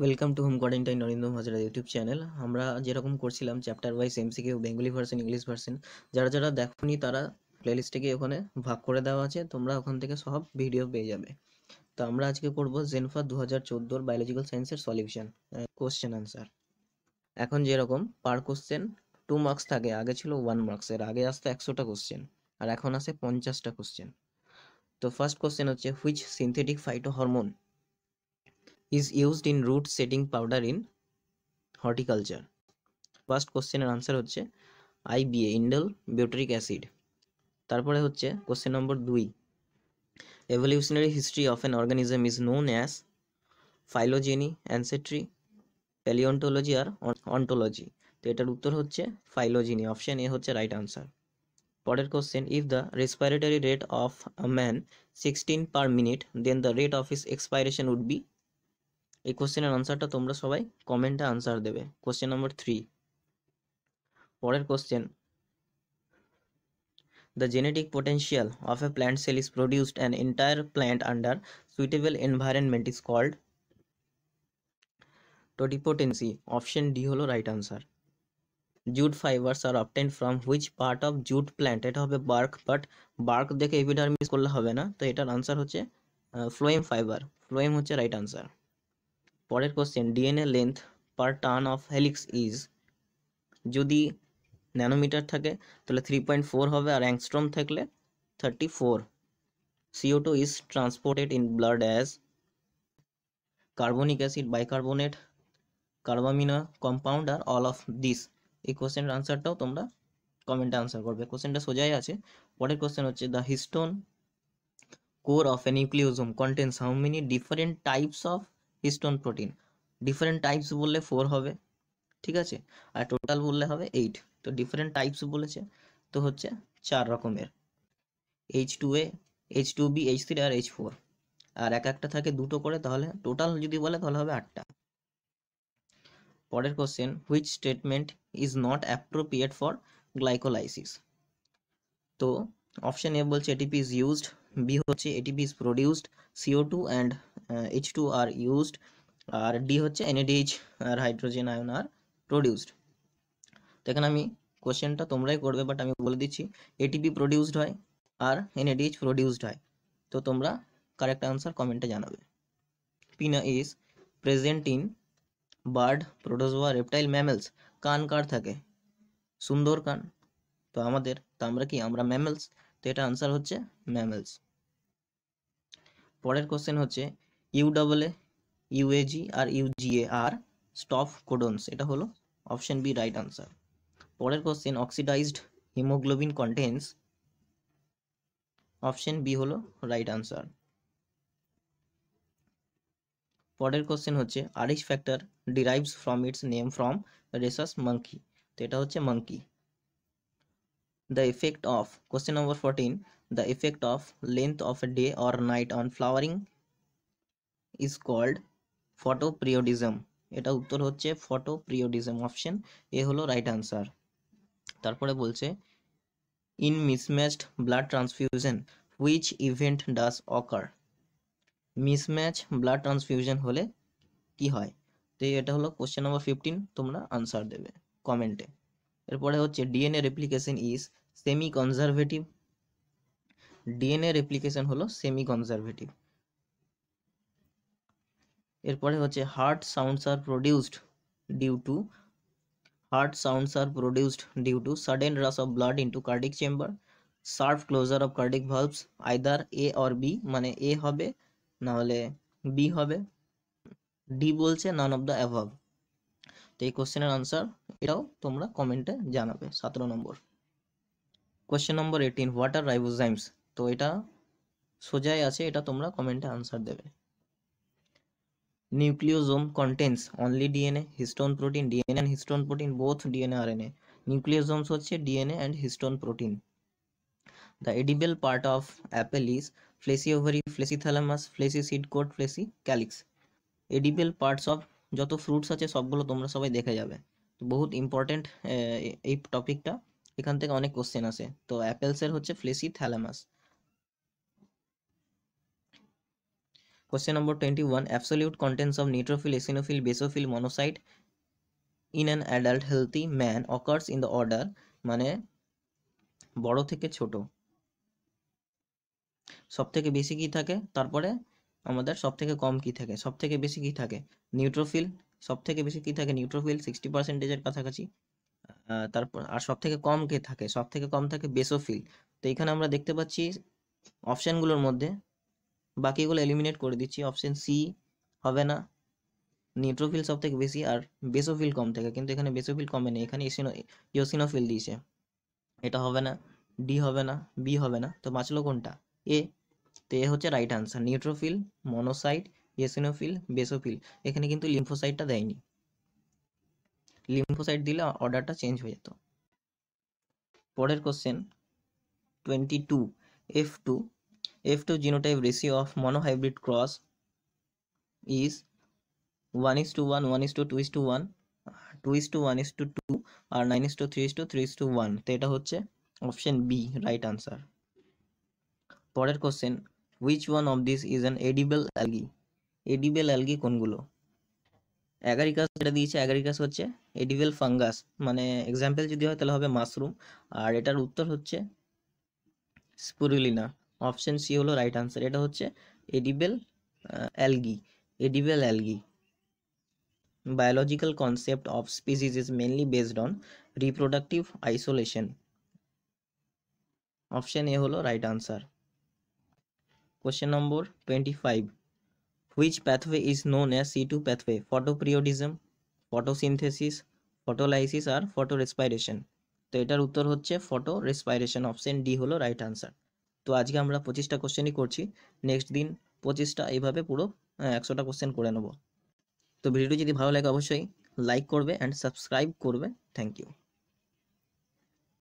Welcome to home quarantine Narendra Hazra YouTube channel আমরা যেরকম করছিলাম chapter wise MCQ Bengali version English version যারা যারা দেখনি তারা প্লেলিস্টটিকে ওখানে ভাগ করে দেওয়া আছে তোমরা ওখান থেকে সব ভিডিও পেয়ে যাবে তো আমরা আজকে করবো জেনফা দু হাজার চোদ্দোর বায়োলজিক্যাল সায়েন্সের সলিউশন কোশ্চেন আনসার এখন যেরকম পার কোশ্চেন টু মার্কস থাকে আগে ছিল ওয়ান মার্কস এর আগে আসতো একশোটা কোশ্চেন আর এখন আসে পঞ্চাশটা কোশ্চেন তো ফার্স্ট কোশ্চেন হচ্ছে which synthetic phyto hormone is used in root setting powder in horticulture? First কোশ্চেনের আনসার হচ্ছে আইবিএ ইন্ডল বিউটারিক অ্যাসিড তারপরে হচ্ছে কোশ্চেন নম্বর দুই evolutionary history of an organism is known as phylogeny ancestry palaeontology আর ontology তো এটার উত্তর হচ্ছে phylogeny অপশান এ হচ্ছে রাইট আনসার পরের question if the respiratory rate of a man sixteen per minute then the rate of is expiration would be এই কোশ্চেনের আনসারটা তোমরা সবাই কমেন্টে আনসার দেবে কোশ্চেন নাম্বার থ্রি পরের question the genetic potential of a plant cell is produced an entire plant under suitable environment is called totipotency option D হলো right answer jute fibres are obtained from which part of jute plant এটা হবে bark but bark দেখে এভিডার miss করলে হবে না তো এটার answer হচ্ছে ফ্লোয়েম ফাইবার ফ্লোয়েম হচ্ছে রাইট আনসার পরের question DNA length per turn of helix is যদি ন্যানোমিটার থাকে তাহলে থ্রি পয়েন্ট ফোর হবে আর অ্যাংস্ট্রম থাকলে thirty four CO two is transported in blood as carbonic acid bicarbonate carbamino compound আর all of this এই কোশ্চেনের আনসারটাও তোমরা কমেন্টে আনসার করবে কোশ্চেনটা সোজাই আছে পরের কোশ্চেন হচ্ছে the histone core of a nucleosome contains how many different types of histone protein different types বললে ফোর হবে ঠিক আছে আর টোটাল বললে হবে এইট তো ডিফারেন্ট টাইপস বলেছে তো হচ্ছে চার রকমের H two A H two B H three আর এইচ ফোর আর এক একটা থাকে দুটো করে তাহলে টোটাল যদি বলে তাহলে হবে আটটা পরের question which statement is not appropriate for glycolysis তো অপশন এ বলছে এটিপি ইজ ইউজড বি হচ্ছে ATP is produced CO two and H two are used আর ডি হচ্ছে এনএডিএইচ আর হাইড্রোজেন আয়ন আর প্রডিউসড তো এখানে আমি কোশ্চেনটা তোমরাই করবে বাট আমি বলে দিচ্ছি এটিপি প্রডিউসড হয় আর এনএডিএইচ প্রডিউসড হয় তো তোমরা কারেক্ট আনসার কমেন্টে জানাবে pinna is present in bird protozoa reptile mammals কান কার থাকে সুন্দর কান তো আমাদের তো আমরা কি আমরা ম্যামেলস তো এটা আনসার হচ্ছে ম্যামেলস পরের কোশ্চেন হচ্ছে ইউ ডাবল এ ইউএজি আর ইউজিএ আর স্টপ কোডন্স এটা হলো অপশন বি রাইট আনসার পরের question oxidised haemoglobin contains option B হলো রাইট আনসার পরের কোশ্চেন হচ্ছে Rh factor derives from its name from rhesus monkey তো এটা হচ্ছে monkey the effect of question number 14 the effect of length of a day or night on flowering is called photoperiodism এটা উত্তর হচ্ছে photoperiodism option A হলো right answer তারপরে বলছে in mismatched blood transfusion which event does occur mismatch blood transfusion হলে কি হয় তো এটা হলো কোশ্চেন নাম্বার ফিফটিন তোমরা আনসার দেবে কমেন্টে এরপরে হচ্ছে DNA replication is semi conservative DNA replication হলো সেমি কনজারভেটিভ এরপর হচ্ছে heart sounds are produced due to heart sounds are produced due to sudden rush of blood into cardiac chamber serve closure of cardiac valves either A or B মানে A হবে না হলে B হবে D বলছে none of the above তো এই কোশ্চেনের answer এটাও তোমরা কমেন্টে জানাবে সতেরো নম্বর কোশ্চেন নম্বর এইটিন হোয়াট আর রাইবোজাইমস তো এটা সোজাই আছে এটা তোমরা কমেন্টে আনসার দেবে nucleosome contents only DNA histone protein DNA and histone protein both DNA RNA nucleosomes হচ্ছে DNA and histone protein the edible part of apple fleshy ovary fleshy thalamus fleshy seed coat fleshy calyx edible parts of যত fruits আছে সবগুলো তোমরা সবাই দেখে যাবে তো বহুত ইম্পর্টেন্ট এই টপিকটা এখান থেকে অনেক কোশ্চেন আসে তো অ্যাপেলসের হচ্ছে fleshy thalamus question number twenty one absolute contents of neutrophil eosinophil basophil monocyte in an adult healthy man occurs in the order মানে বড় থেকে ছোট সব থেকে বেশি কি থাকে তারপরে আমাদের সব থেকে কম কি থাকে সব থেকে বেশি কি থাকে নিউট্রোফিল সব থেকে বেশি কি থাকে নিউট্রোফিল সিক্সটি পার্সেন্টেজের কাছাকাছি তারপর আর সব থেকে কম কে থাকে সব থেকে কম থাকে বেসোফিল তো এখানে আমরা দেখতে পাচ্ছি অপশানগুলোর মধ্যে বাকিগুলো এলিমিনেট করে দিচ্ছি অপশান সি হবে না নিউট্রোফিল সব থেকে বেশি আর বেসোফিল কম থাকে কিন্তু এখানে বেসোফিল কমে নেই এখানে ইয়োসিনোফিল দিয়েছে এটা হবে না ডি হবে না বি হবে না তো বাঁচলো কোনটা এ তো এ হচ্ছে right answer neutrophil monocyte eosinophil basophil এখানে কিন্তু লিম্ফোসাইটটা দেয়নি লিম্ফোসাইট দিলে অর্ডারটা চেঞ্জ হয়ে যেত পরের question twenty two F two F two genotype ratio of monohybrid cross is one is two one one is two two is two one two is two one is two two আর nine is two three is two three is two one তো এটা হচ্ছে option B right answer পরের question which one of this is an edible algae edible algae কোনগুলো agaricus যেটা দিয়েছে agaricus হচ্ছে edible fungus মানে এক্সাম্পল যদি হয় তাহলে হবে মাশরুম আর এটার উত্তর হচ্ছে স্পুরুলিনা অপশন সি হলো রাইট আনসার এটা হচ্ছে edible algae edible algae biological concept of species is mainly based on reproductive isolation option A হলো right answer Question number 25. Which pathway is known as C2 pathway? Photoperiodism, photosynthesis, photolysis আর photorespiration. তো এটার উত্তর হচ্ছে photo respiration option D হলো right answer তো আজকে আমরা পঁচিশটা কোশ্চেনই করছি নেক্সট দিন পঁচিশটা এইভাবে পুরো একশোটা কোশ্চেন করে নেব তো ভিডিওটি যদি ভালো লাগে অবশ্যই লাইক করবে অ্যান্ড সাবস্ক্রাইব করবে থ্যাংক ইউ